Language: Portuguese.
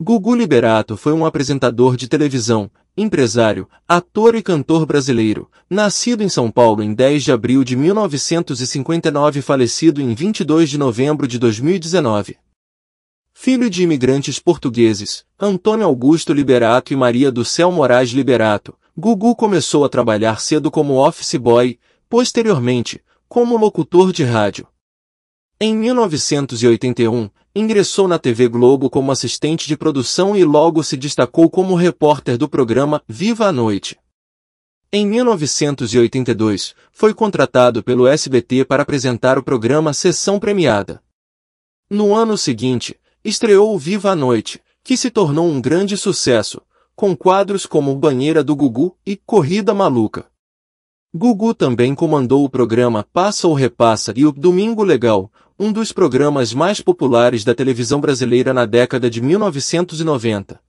Gugu Liberato foi um apresentador de televisão, empresário, ator e cantor brasileiro, nascido em São Paulo em 10 de abril de 1959 e falecido em 22 de novembro de 2019. Filho de imigrantes portugueses, Antônio Augusto Liberato e Maria do Céu Moraes Liberato, Gugu começou a trabalhar cedo como office boy, posteriormente, como locutor de rádio. Em 1981, ingressou na TV Globo como assistente de produção e logo se destacou como repórter do programa Viva a Noite. Em 1982, foi contratado pelo SBT para apresentar o programa Sessão Premiada. No ano seguinte, estreou Viva a Noite, que se tornou um grande sucesso, com quadros como Banheira do Gugu e Corrida Maluca. Gugu também comandou o programa Passa ou Repassa e o Domingo Legal, um dos programas mais populares da televisão brasileira na década de 1990.